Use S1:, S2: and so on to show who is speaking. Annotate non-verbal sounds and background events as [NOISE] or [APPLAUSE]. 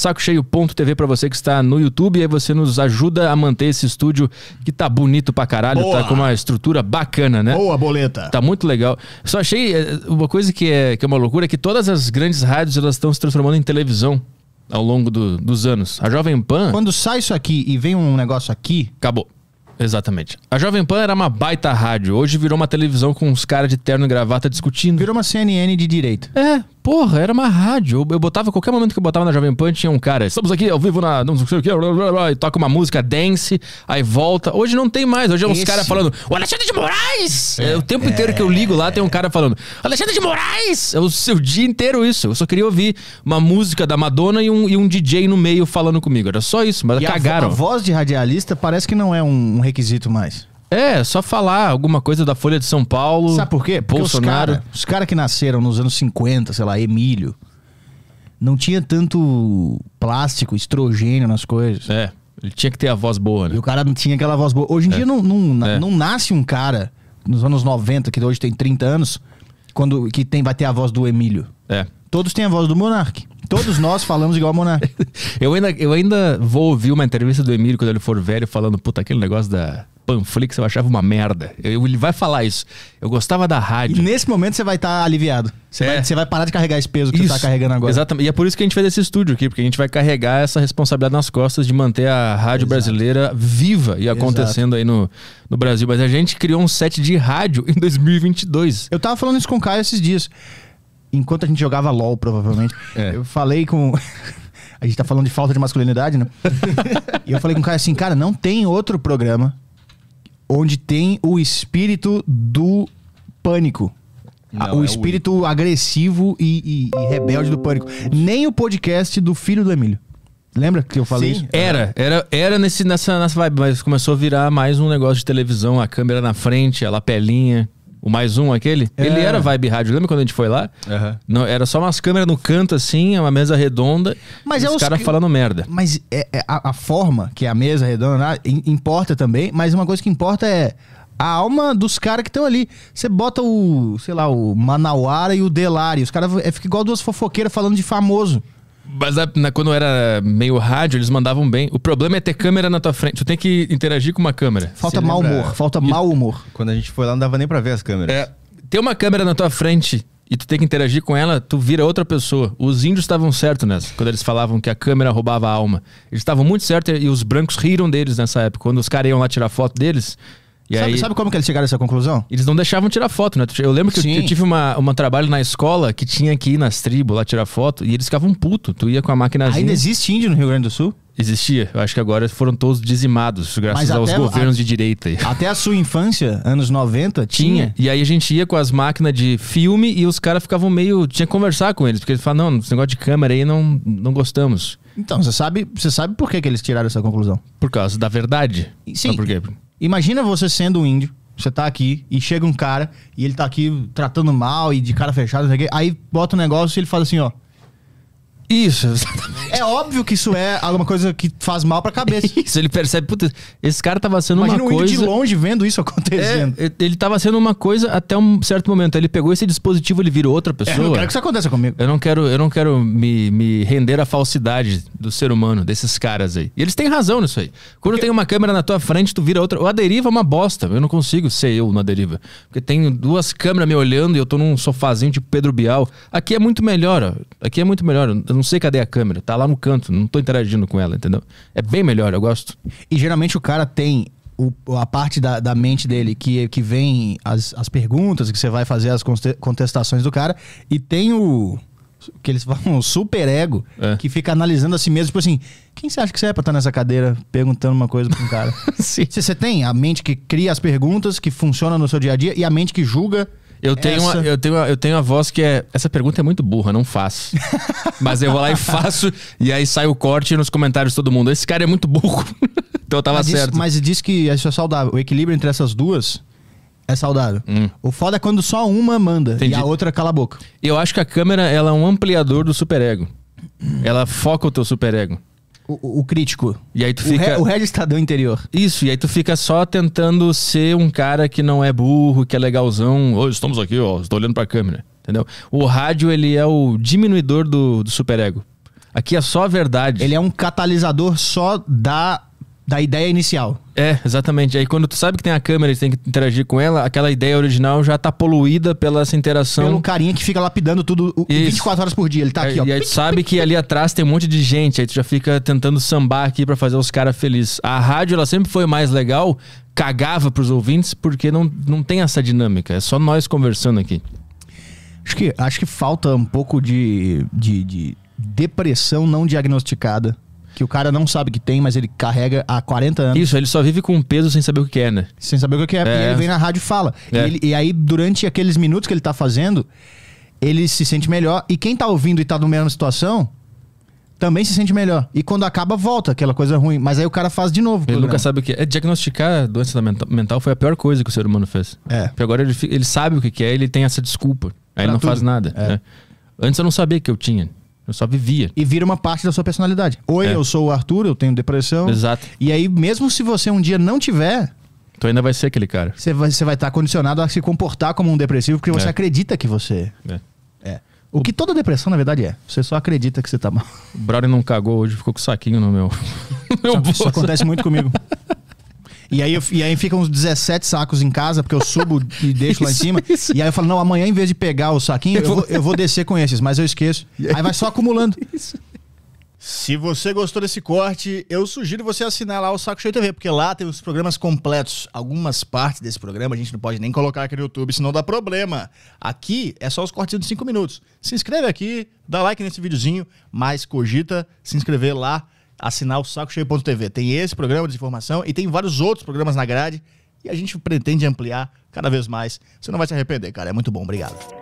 S1: sacocheio.tv Cheio.tv para você que está no YouTube. E aí você nos ajuda a manter esse estúdio que tá bonito pra caralho, tá Boa. tá com uma estrutura bacana, né? Boa, boleta. Tá muito legal. Só achei eh, uma coisa que é, que é uma loucura: é que todas as grandes rádios elas estão se transformando em televisão ao longo do, dos anos. A Jovem Pan. Quando sai isso aqui e vem um negócio aqui. Acabou. Exatamente. A Jovem Pan era uma baita rádio. Hoje virou uma televisão com uns caras de terno e gravata discutindo. Virou uma CNN de direito. É, Porra, era uma rádio. Eu, botava, qualquer momento que eu botava na Jovem Pan, tinha um cara. Estamos aqui ao vivo na. Não sei o que, e toca uma música dance, aí volta. Hoje não tem mais. Hoje é uns caras falando. O Alexandre de Moraes! É, é o tempo é, inteiro que eu é. ligo lá tem um cara falando. Alexandre de Moraes! É o seu dia inteiro isso. Eu só queria ouvir uma música da Madonna e um, e um DJ no meio falando comigo. Era só isso, mas e cagaram. A, a
S2: voz de radialista parece que não é um
S1: requisito mais. É, só falar alguma coisa da Folha de São Paulo. Sabe por quê? Porque Bolsonaro. Os
S2: caras cara que nasceram nos anos 50, sei lá, Emílio, não tinha tanto plástico, estrogênio nas coisas. É, ele tinha que ter a voz boa, né? E o cara não tinha aquela voz boa. Hoje em é. dia não, não, é. não nasce um cara nos anos 90, que hoje tem 30 anos, quando que tem, vai ter a voz do Emílio. É. Todos têm a voz do Monarque. Todos nós falamos igual a Monarque.
S1: [LAUGHS] eu, ainda, eu ainda vou ouvir uma entrevista do Emílio quando ele for velho, falando, puta, aquele negócio da Panflix, eu achava uma merda. Eu, ele vai falar isso. Eu gostava da rádio. E nesse momento você vai estar tá aliviado. Você, é. vai, você vai, parar de carregar esse peso que você tá carregando agora. Exatamente. E é por isso que a gente fez esse estúdio aqui, porque a gente vai carregar essa responsabilidade nas costas de manter a rádio Exato. brasileira viva e acontecendo Exato. aí no, no Brasil. Mas a gente criou um set de rádio em 2022. Eu tava falando isso com o Caio
S2: esses dias. Enquanto a gente jogava LOL, provavelmente. É. Eu falei com. [LAUGHS] a gente tá falando de falta de masculinidade, né? [LAUGHS] e eu falei com o cara assim, cara, não tem outro programa onde tem o espírito do pânico. Não, o é espírito o... agressivo e, e, e, rebelde do pânico. Nem o podcast do filho do Emílio. Lembra que eu falei Sim, isso? Era,
S1: era, era nesse, nessa, nessa vibe, mas começou a virar mais um negócio de televisão, a câmera na frente, a lapelinha. O mais um, aquele? É. Ele era vibe rádio. Lembra quando a gente foi lá? Uhum. Não, era só umas câmeras no canto, assim, uma mesa redonda.
S2: Mas é os caras que... falando merda. Mas é, é a, a, forma que é a mesa redonda ah, importa também. Mas uma coisa que importa é a alma dos caras que estão ali. Você bota o, sei lá, o Manauara e o Delari. Os caras é, fica igual duas fofoqueiras falando de famoso.
S1: Mas na, quando era meio rádio, eles mandavam bem. O problema é ter câmera na tua frente. Tu tem que interagir com uma câmera. Falta mau humor.
S2: Falta mau humor. Quando a gente foi lá, não dava nem pra ver as câmeras.
S1: É, ter uma câmera na tua frente e tu tem que interagir com ela, tu vira outra pessoa. Os índios estavam certos nessa, quando eles falavam que a câmera roubava a alma. Eles estavam muito certos e os brancos riram deles nessa época. Quando os caras iam lá tirar foto deles, e sabe, aí, sabe
S2: como que eles chegaram a essa conclusão?
S1: Eles não deixavam tirar foto, né? Eu lembro que eu, eu, tive uma, um trabalho na escola que tinha que ir nas tribos lá tirar foto e eles ficavam puto. Tu ia com a máquina. Ainda existe índio no Rio Grande do Sul? Existia. Eu acho que agora foram todos dizimados, graças aos governos a, de direita.
S2: Até a sua infância, anos 90, tinha. tinha.
S1: E aí a gente ia com as máquinas de filme e os caras ficavam meio. Tinha que conversar com eles, porque eles falavam, não, esse negócio de câmera aí não, não gostamos. Então, você sabe, você sabe por que, que eles tiraram essa conclusão? Por causa da verdade. Sim. Sabe por quê?
S2: Imagina você sendo um índio, você tá aqui e chega um cara e ele tá aqui tratando mal e de cara fechada, não sei o quê. Aí bota um negócio e ele fala assim, ó. Isso, é exatamente. É
S1: óbvio que isso é alguma coisa que faz mal pra cabeça. [LAUGHS] Isso, ele percebe, puta, esse cara tava sendo Imagina uma coisa... Imagina de longe vendo isso acontecendo. É, ele tava sendo uma coisa até um certo momento. Ele pegou esse dispositivo, ele virou outra pessoa. É, eu não quero que isso aconteça comigo. Eu não quero, eu não quero me, me render à falsidade do ser humano, desses caras aí. E eles têm razão nisso aí. Quando Porque... tem uma câmera na tua frente, tu vira outra... A deriva é uma bosta. Eu não consigo ser eu na deriva. Porque tem duas câmeras me olhando e eu tô num sofazinho de tipo Pedro Bial. Aqui é muito melhor, ó. Aqui é muito melhor. Eu não sei cadê a câmera, tá lá no canto, não tô interagindo com ela, entendeu? É bem melhor, eu gosto. E geralmente o cara tem o,
S2: a parte da, da, mente dele que, que vem as, as perguntas, que você vai fazer as contestações do cara, e tem o que eles falam, [LAUGHS] super ego, é. que fica analisando a si mesmo, tipo assim, quem você acha que você é pra estar tá nessa cadeira perguntando uma coisa pra um cara? [LAUGHS] Você tem a mente que cria as perguntas, que funciona no seu dia a dia, e a mente que julga eu tenho, uma, eu,
S1: tenho uma, eu tenho a voz que é. Essa pergunta é muito burra, não faço. [LAUGHS] Mas eu vou lá e faço, e aí sai o corte nos comentários de todo mundo. Esse cara é muito burro. [LAUGHS] então eu tava mas certo. Diz, mas
S2: diz que isso é saudável.
S1: O equilíbrio entre essas duas é saudável. Hum. O foda é quando só uma manda Entendi. e a outra cala a boca. Eu acho que a câmera ela é um ampliador do superego. Ela foca o teu superego o, o, crítico. E aí tu fica. O, re, está registrador interior. Isso, e aí tu fica só tentando ser um cara que não é burro, que é legalzão. Hoje oh, estamos aqui, ó, estou olhando pra câmera. Entendeu? O rádio, ele é o diminuidor do, do superego. Aqui é só a verdade. Ele é um catalisador só da da ideia inicial. É, exatamente. Aí quando tu sabe que tem a câmera e tem que interagir com ela, aquela ideia original já tá poluída pela essa interação. Pelo carinha que fica lapidando tudo o, 24 horas por dia. Ele tá é, aqui, é, ó. E aí tu sabe que ali atrás tem um monte de gente. Aí tu já fica tentando sambar aqui para fazer os caras felizes. A rádio, ela sempre foi mais legal, cagava pros ouvintes, porque não, não tem essa dinâmica. É só nós conversando aqui. Acho que, acho que falta um pouco de, de, de
S2: depressão não diagnosticada que o cara não sabe que tem, mas ele carrega há 40 anos. Isso,
S1: ele só vive com um peso sem saber o que é, né? Sem saber o que é, é. porque ele vem na
S2: rádio e fala. É. E, ele, e aí, durante aqueles minutos que ele tá fazendo, ele se sente melhor. E quem tá ouvindo e tá na mesma situação, também se sente melhor. E quando acaba, volta aquela coisa ruim. Mas aí o cara faz de novo. Ele nunca é.
S1: sabe o que é. é diagnosticar doença mental foi a pior coisa que o ser humano fez. É. Porque agora ele, ele sabe o que é, ele tem essa desculpa. Aí pra ele não tudo. faz nada. É. Né? Antes eu não sabia que eu tinha. Eu só vivia.
S2: E vira uma parte da sua personalidade. Oi, é. eu sou o Arthur, eu tenho depressão. Exato. E aí, mesmo se você um dia não tiver,
S1: Tu ainda vai ser aquele cara.
S2: Você vai estar vai tá condicionado a se comportar como um depressivo porque você é. acredita que você.
S1: É. é.
S2: O, o que toda depressão, na verdade, é. Você só acredita que você tá mal.
S1: O Brownie não cagou hoje, ficou com o saquinho no meu.
S2: [LAUGHS] meu isso, isso acontece muito comigo.
S1: [LAUGHS] E aí, eu, e aí
S2: ficam uns 17 sacos em casa, porque eu subo e [LAUGHS] deixo lá em cima. Isso. E aí eu falo, não, amanhã em vez de pegar o saquinho, eu vou, eu vou descer com esses, mas eu esqueço. Aí vai só acumulando. [LAUGHS] Isso. Se você gostou desse corte, eu sugiro você assinar lá o Saco Cheio TV, porque lá tem os programas completos. Algumas partes desse programa a gente não pode nem colocar aqui no YouTube, senão dá problema. Aqui é só os cortes de 5 minutos. Se inscreve aqui, dá like nesse videozinho, mas cogita se inscrever lá assinar o SacoCheio.tv Tem esse programa de informação e tem vários outros programas na grade e a gente pretende ampliar cada vez mais. Você não vai se arrepender, cara. É muito bom. Obrigado.